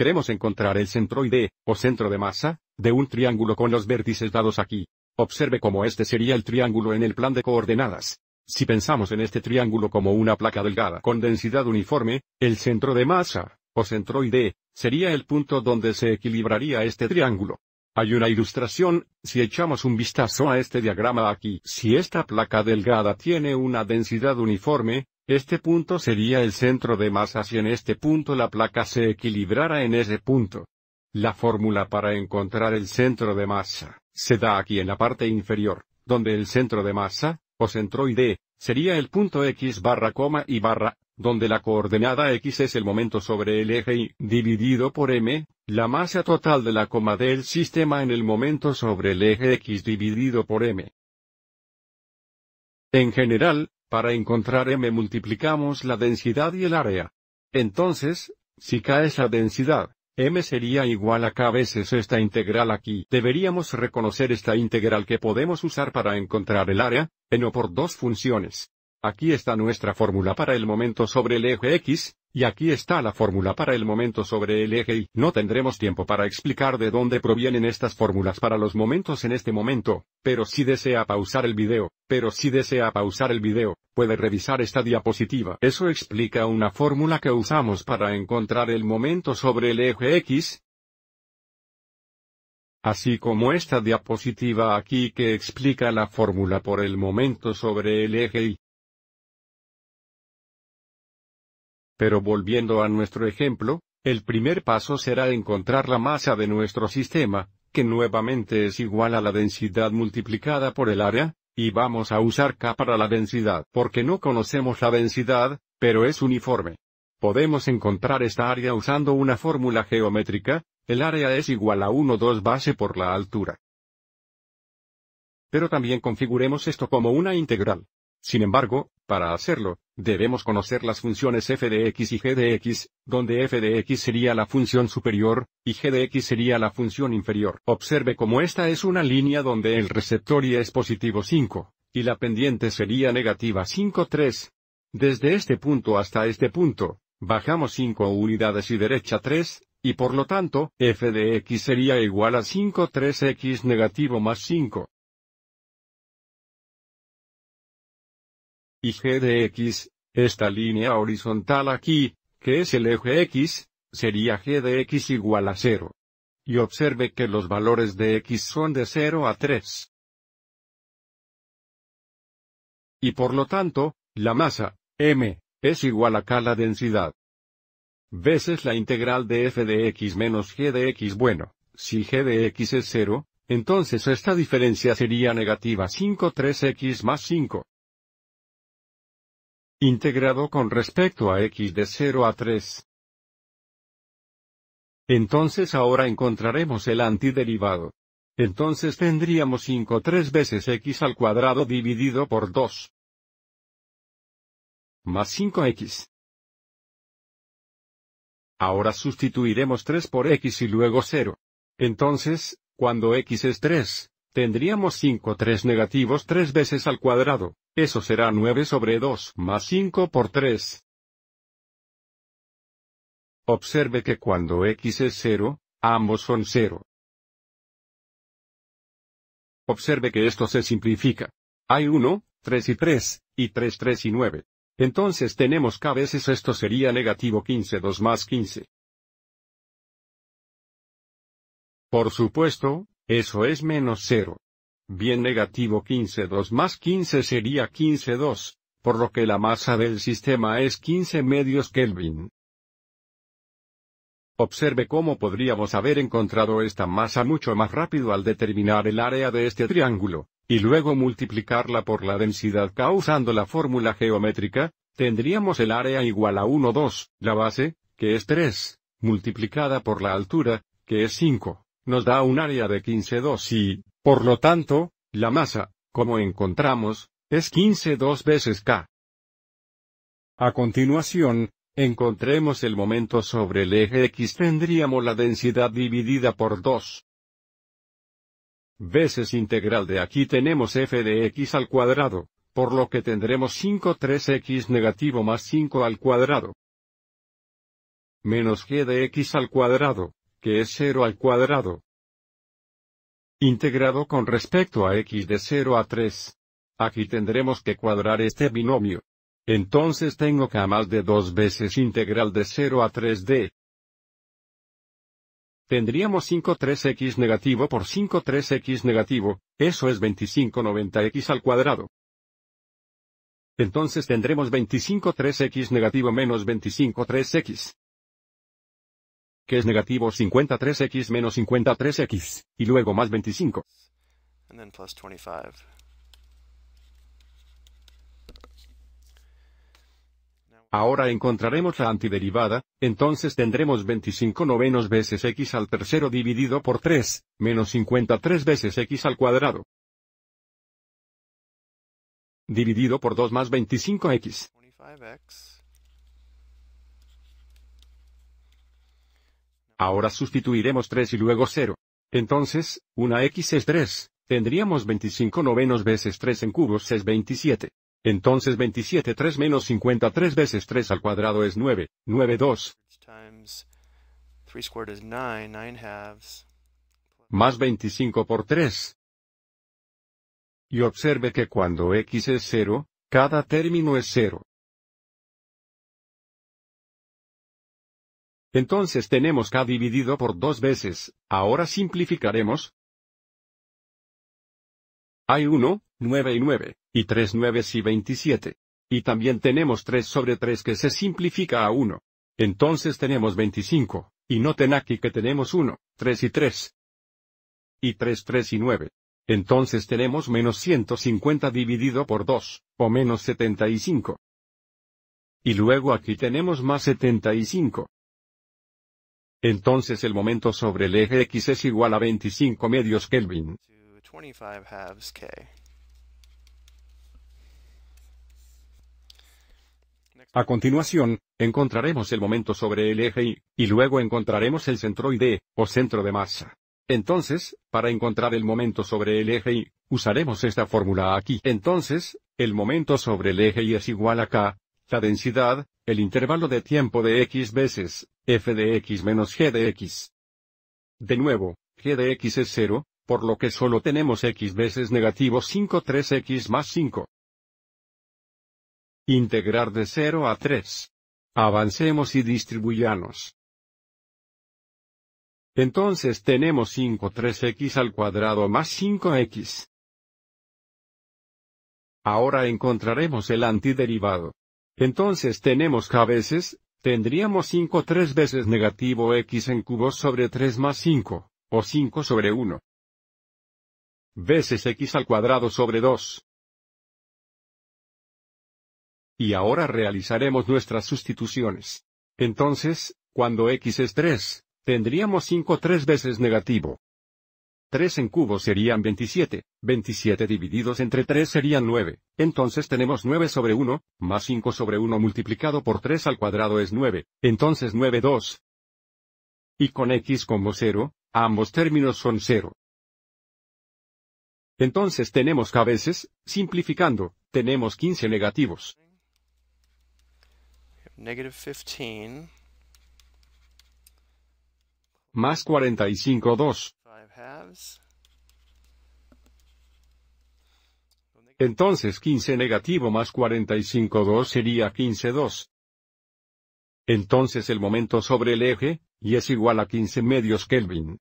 Queremos encontrar el centroide, o centro de masa, de un triángulo con los vértices dados aquí. Observe cómo este sería el triángulo en el plan de coordenadas. Si pensamos en este triángulo como una placa delgada con densidad uniforme, el centro de masa, o centroide, sería el punto donde se equilibraría este triángulo. Hay una ilustración, si echamos un vistazo a este diagrama aquí. Si esta placa delgada tiene una densidad uniforme, este punto sería el centro de masa si en este punto la placa se equilibrara en ese punto. La fórmula para encontrar el centro de masa, se da aquí en la parte inferior, donde el centro de masa, o centroide, sería el punto x barra coma y barra, donde la coordenada x es el momento sobre el eje y, dividido por m, la masa total de la coma del sistema en el momento sobre el eje x dividido por m. En general, para encontrar m multiplicamos la densidad y el área. Entonces, si k es la densidad, m sería igual a k veces esta integral aquí. Deberíamos reconocer esta integral que podemos usar para encontrar el área, en o por dos funciones. Aquí está nuestra fórmula para el momento sobre el eje x, y aquí está la fórmula para el momento sobre el eje y no tendremos tiempo para explicar de dónde provienen estas fórmulas para los momentos en este momento, pero si desea pausar el video, pero si desea pausar el video, puede revisar esta diapositiva. Eso explica una fórmula que usamos para encontrar el momento sobre el eje X, así como esta diapositiva aquí que explica la fórmula por el momento sobre el eje Y. Pero volviendo a nuestro ejemplo, el primer paso será encontrar la masa de nuestro sistema, que nuevamente es igual a la densidad multiplicada por el área, y vamos a usar K para la densidad porque no conocemos la densidad, pero es uniforme. Podemos encontrar esta área usando una fórmula geométrica, el área es igual a 1 2 base por la altura. Pero también configuremos esto como una integral. Sin embargo, para hacerlo, debemos conocer las funciones f de x y g de x, donde f de x sería la función superior, y g de x sería la función inferior. Observe cómo esta es una línea donde el receptor y es positivo 5, y la pendiente sería negativa 3. Desde este punto hasta este punto, bajamos 5 unidades y derecha 3, y por lo tanto, f de x sería igual a 3 x negativo más 5. y g de x, esta línea horizontal aquí, que es el eje x, sería g de x igual a 0. Y observe que los valores de x son de 0 a 3. Y por lo tanto, la masa, m, es igual a k la densidad. Veces la integral de f de x menos g de x. Bueno, si g de x es 0, entonces esta diferencia sería negativa 5 3x más 5 integrado con respecto a x de 0 a 3. Entonces ahora encontraremos el antiderivado. Entonces tendríamos 5 3 veces x al cuadrado dividido por 2. Más 5x. Ahora sustituiremos 3 por x y luego 0. Entonces, cuando x es 3, Tendríamos 5 3 negativos 3 veces al cuadrado, eso será 9 sobre 2 más 5 por 3. Observe que cuando x es 0, ambos son 0. Observe que esto se simplifica. Hay 1, 3 y 3, y 3, 3 y 9. Entonces tenemos que a veces esto sería negativo 15, 2 más 15. Por supuesto, eso es menos 0. Bien negativo 152 más 15 sería 152, por lo que la masa del sistema es 15 medios Kelvin. Observe cómo podríamos haber encontrado esta masa mucho más rápido al determinar el área de este triángulo, y luego multiplicarla por la densidad causando la fórmula geométrica, tendríamos el área igual a 1 2, la base, que es 3, multiplicada por la altura, que es 5 nos da un área de 15,2 y, por lo tanto, la masa, como encontramos, es 15,2 veces K. A continuación, encontremos el momento sobre el eje X tendríamos la densidad dividida por 2 veces integral de aquí tenemos f de x al cuadrado, por lo que tendremos 5 3x negativo más 5 al cuadrado menos g de x al cuadrado, que es 0 al cuadrado. Integrado con respecto a x de 0 a 3. Aquí tendremos que cuadrar este binomio. Entonces tengo k más de 2 veces integral de 0 a 3d. Tendríamos 53x negativo por 53x negativo, eso es 90 x al cuadrado. Entonces tendremos 25 3x negativo menos 25 3x que es negativo 53x menos 53x, y luego más 25. Ahora encontraremos la antiderivada, entonces tendremos 25 novenos veces x al tercero dividido por 3, menos 53 veces x al cuadrado. Dividido por 2 más 25x. Ahora sustituiremos 3 y luego 0. Entonces, una x es 3, tendríamos 25 novenos veces 3 en cubos es 27. Entonces 27 3 menos 50 3 veces 3 al cuadrado es 9, 9 2. Más 25 por 3. Y observe que cuando x es 0, cada término es 0. Entonces tenemos k dividido por dos veces, ahora simplificaremos. Hay 1, 9 y 9, y 3 9 y 27. Y también tenemos 3 sobre 3 que se simplifica a 1. Entonces tenemos 25, y noten aquí que tenemos 1, 3 y 3. Y 3 3 y 9. Entonces tenemos menos 150 dividido por 2, o menos 75. Y luego aquí tenemos más 75. Entonces el momento sobre el eje X es igual a 25 medios Kelvin. A continuación, encontraremos el momento sobre el eje Y, y luego encontraremos el centroide, o centro de masa. Entonces, para encontrar el momento sobre el eje Y, usaremos esta fórmula aquí. Entonces, el momento sobre el eje Y es igual a K, la densidad, el intervalo de tiempo de X veces, f de x menos g de x. De nuevo, g de x es 0, por lo que solo tenemos x veces negativo 5 3x más 5. Integrar de 0 a 3. Avancemos y distribuyamos. Entonces tenemos 5 3x al cuadrado más 5x. Ahora encontraremos el antiderivado. Entonces tenemos k veces, Tendríamos 5 3 veces negativo x en cubo sobre 3 más 5, o 5 sobre 1. Veces x al cuadrado sobre 2. Y ahora realizaremos nuestras sustituciones. Entonces, cuando x es 3, tendríamos 5 3 veces negativo. 3 en cubo serían 27, 27 divididos entre 3 serían 9, entonces tenemos 9 sobre 1, más 5 sobre 1 multiplicado por 3 al cuadrado es 9, entonces 9 2. Y con x como 0, ambos términos son 0. Entonces tenemos que a veces, simplificando, tenemos 15 negativos. Negative 15. Más 45 2. Entonces 15 negativo más 45 2 sería 15.2. Entonces el momento sobre el eje, y es igual a 15 medios Kelvin.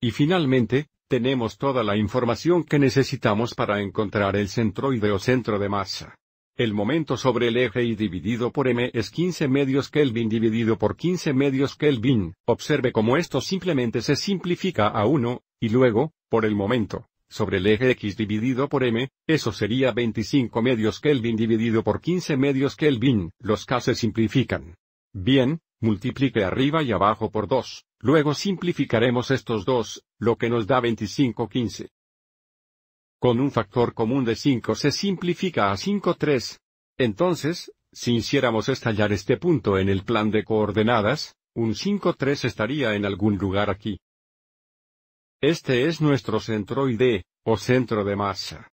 Y finalmente, tenemos toda la información que necesitamos para encontrar el centroide o centro de masa. El momento sobre el eje Y dividido por M es 15 medios Kelvin dividido por 15 medios Kelvin. Observe como esto simplemente se simplifica a 1, y luego, por el momento, sobre el eje X dividido por M, eso sería 25 medios Kelvin dividido por 15 medios Kelvin. Los K se simplifican. Bien, multiplique arriba y abajo por 2. Luego simplificaremos estos dos, lo que nos da 25 15. Con un factor común de 5 se simplifica a 5 3. Entonces, si hiciéramos estallar este punto en el plan de coordenadas, un 5 3 estaría en algún lugar aquí. Este es nuestro centroide, o centro de masa.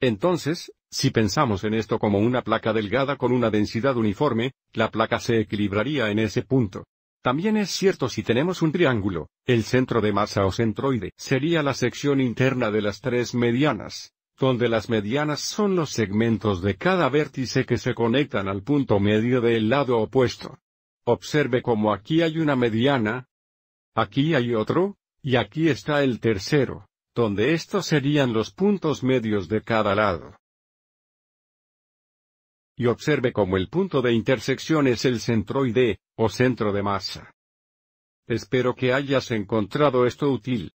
Entonces, si pensamos en esto como una placa delgada con una densidad uniforme, la placa se equilibraría en ese punto. También es cierto si tenemos un triángulo, el centro de masa o centroide sería la sección interna de las tres medianas, donde las medianas son los segmentos de cada vértice que se conectan al punto medio del lado opuesto. Observe como aquí hay una mediana, aquí hay otro, y aquí está el tercero, donde estos serían los puntos medios de cada lado y observe cómo el punto de intersección es el centroide, o centro de masa. Espero que hayas encontrado esto útil.